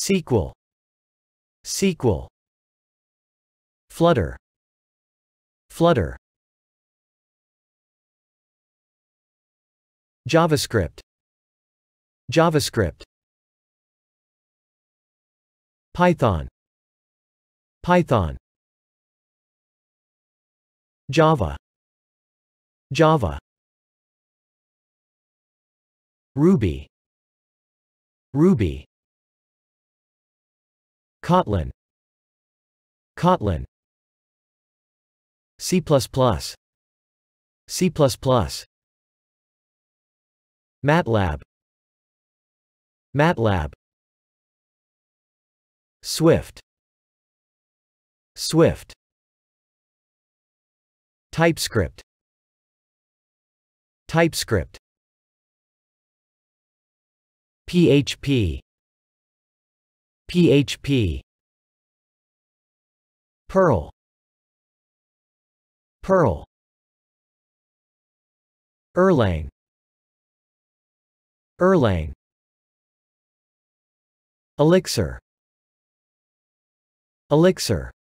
Sequel. Sequel. Flutter. Flutter. JavaScript. JavaScript. Python. Python. Java. Java. Ruby. Ruby. Kotlin Kotlin C++ C++ MATLAB MATLAB Swift Swift TypeScript TypeScript PHP PHP Perl Perl Erlang Erlang Elixir Elixir